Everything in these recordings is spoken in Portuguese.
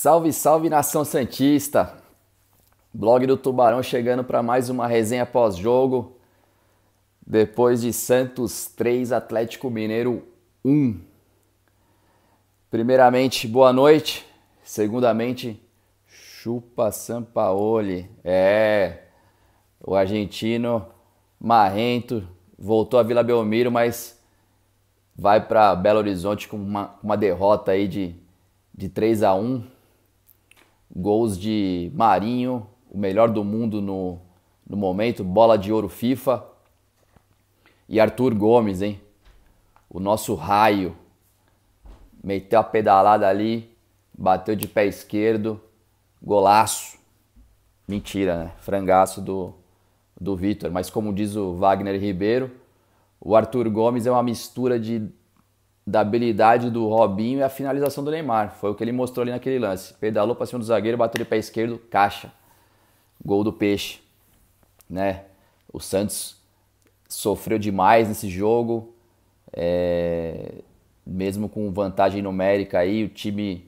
Salve, salve nação Santista! Blog do Tubarão chegando para mais uma resenha pós-jogo. Depois de Santos 3, Atlético Mineiro 1. Primeiramente, boa noite. Segundamente, chupa Sampaoli. É, o argentino marrento voltou a Vila Belmiro, mas vai para Belo Horizonte com uma, uma derrota aí de, de 3 a 1 gols de Marinho, o melhor do mundo no, no momento, bola de ouro FIFA. E Arthur Gomes, hein? O nosso raio. Meteu a pedalada ali, bateu de pé esquerdo, golaço. Mentira, né? Frangaço do, do Vitor. Mas como diz o Wagner Ribeiro, o Arthur Gomes é uma mistura de da habilidade do Robinho e a finalização do Neymar. Foi o que ele mostrou ali naquele lance. Pedalou para cima do zagueiro, bateu de pé esquerdo, caixa. Gol do Peixe. Né? O Santos sofreu demais nesse jogo. É... Mesmo com vantagem numérica aí, o time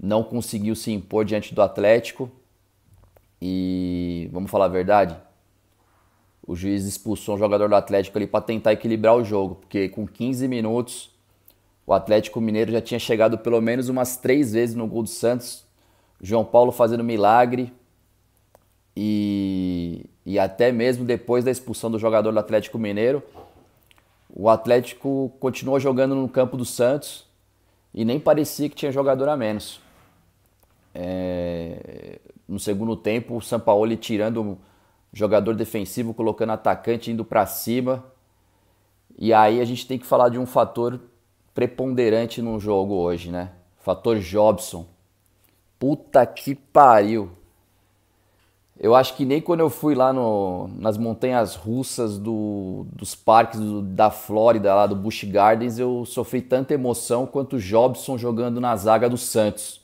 não conseguiu se impor diante do Atlético. E vamos falar a verdade, o juiz expulsou um jogador do Atlético ali para tentar equilibrar o jogo, porque com 15 minutos o Atlético Mineiro já tinha chegado pelo menos umas três vezes no gol do Santos. João Paulo fazendo milagre. E, e até mesmo depois da expulsão do jogador do Atlético Mineiro, o Atlético continuou jogando no campo do Santos e nem parecia que tinha jogador a menos. É, no segundo tempo, o Sampaoli tirando um jogador defensivo, colocando atacante, indo para cima. E aí a gente tem que falar de um fator preponderante num jogo hoje, né? Fator Jobson. Puta que pariu. Eu acho que nem quando eu fui lá no, nas montanhas russas do, dos parques do, da Flórida, lá do Busch Gardens, eu sofri tanta emoção quanto o Jobson jogando na zaga do Santos.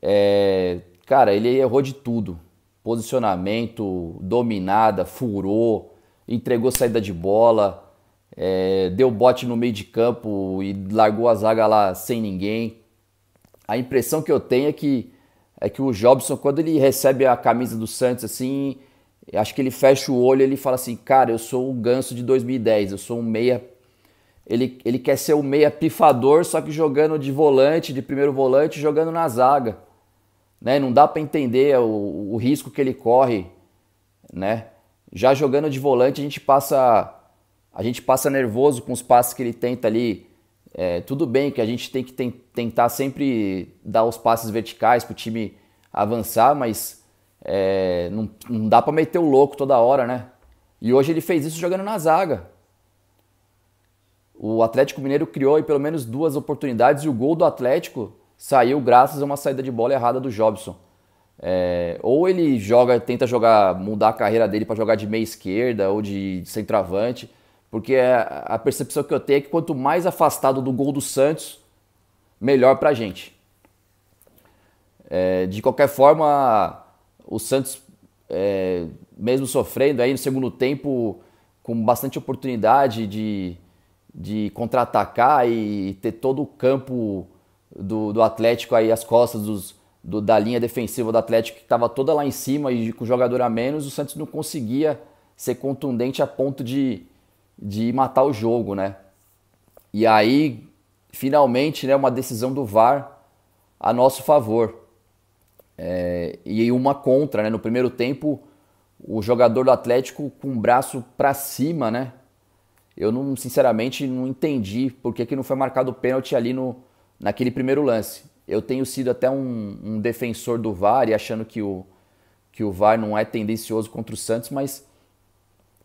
É, cara, ele errou de tudo. Posicionamento, dominada, furou, entregou saída de bola, é, deu bote no meio de campo e largou a zaga lá sem ninguém. A impressão que eu tenho é que, é que o Jobson, quando ele recebe a camisa do Santos, assim, acho que ele fecha o olho e fala assim, cara, eu sou o ganso de 2010, eu sou um meia ele, ele quer ser o meia pifador, só que jogando de volante, de primeiro volante, jogando na zaga. Né? Não dá para entender o, o risco que ele corre. Né? Já jogando de volante, a gente passa a gente passa nervoso com os passes que ele tenta ali. É, tudo bem que a gente tem que tentar sempre dar os passes verticais para o time avançar, mas é, não, não dá para meter o louco toda hora, né? E hoje ele fez isso jogando na zaga. O Atlético Mineiro criou aí pelo menos duas oportunidades e o gol do Atlético saiu graças a uma saída de bola errada do Jobson. É, ou ele joga, tenta jogar, mudar a carreira dele para jogar de meia esquerda ou de centroavante porque é, a percepção que eu tenho é que quanto mais afastado do gol do Santos, melhor para a gente. É, de qualquer forma, o Santos, é, mesmo sofrendo aí no segundo tempo, com bastante oportunidade de, de contra-atacar e ter todo o campo do, do Atlético aí, as costas dos, do, da linha defensiva do Atlético que estava toda lá em cima e com jogador a menos, o Santos não conseguia ser contundente a ponto de, de matar o jogo, né? E aí, finalmente, né, uma decisão do VAR a nosso favor. É, e uma contra, né? No primeiro tempo, o jogador do Atlético com o braço para cima, né? Eu não, sinceramente, não entendi por que, que não foi marcado o pênalti ali no, naquele primeiro lance. Eu tenho sido até um, um defensor do VAR e achando que o, que o VAR não é tendencioso contra o Santos, mas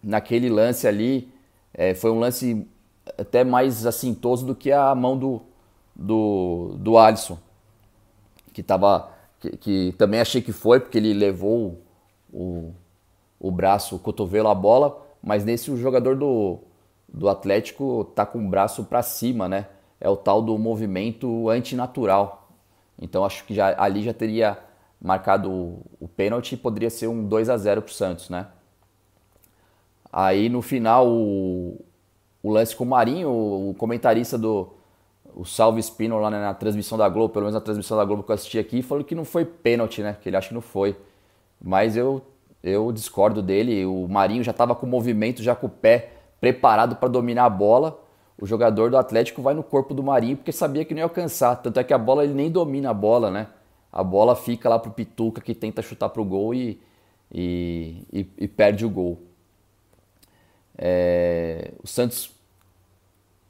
naquele lance ali, é, foi um lance até mais assintoso do que a mão do, do, do Alisson, que, tava, que, que também achei que foi, porque ele levou o, o braço, o cotovelo à bola, mas nesse o jogador do, do Atlético tá com o braço para cima, né? É o tal do movimento antinatural. Então acho que já, ali já teria marcado o, o pênalti e poderia ser um 2 a 0 para o Santos, né? Aí no final o, o lance com o Marinho, o comentarista do o Salve Spino lá né, na transmissão da Globo, pelo menos na transmissão da Globo que eu assisti aqui, falou que não foi pênalti, né? Que ele acha que não foi. Mas eu eu discordo dele. O Marinho já estava com o movimento, já com o pé preparado para dominar a bola. O jogador do Atlético vai no corpo do Marinho porque sabia que não ia alcançar. Tanto é que a bola ele nem domina a bola, né? A bola fica lá pro Pituca que tenta chutar pro gol e, e, e, e perde o gol. É, o Santos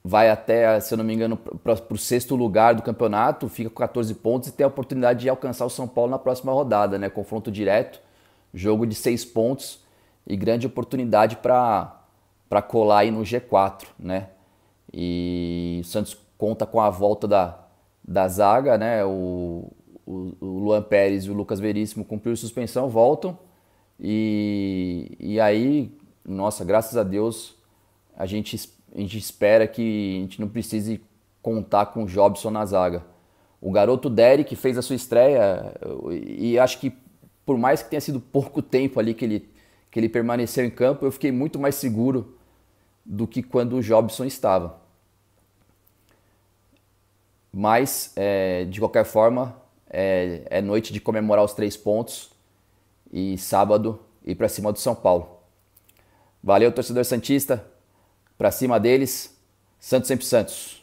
vai até, se eu não me engano, para o sexto lugar do campeonato, fica com 14 pontos e tem a oportunidade de alcançar o São Paulo na próxima rodada, né? Confronto direto, jogo de seis pontos e grande oportunidade para colar aí no G4, né? E o Santos conta com a volta da, da zaga, né? O, o, o Luan Pérez e o Lucas Veríssimo cumpriram suspensão, voltam. E, e aí nossa, graças a Deus, a gente, a gente espera que a gente não precise contar com o Jobson na zaga. O garoto Derek fez a sua estreia e acho que por mais que tenha sido pouco tempo ali que ele, que ele permaneceu em campo, eu fiquei muito mais seguro do que quando o Jobson estava. Mas, é, de qualquer forma, é, é noite de comemorar os três pontos e sábado ir para cima do São Paulo. Valeu, torcedor Santista. Pra cima deles. Santos sempre Santos.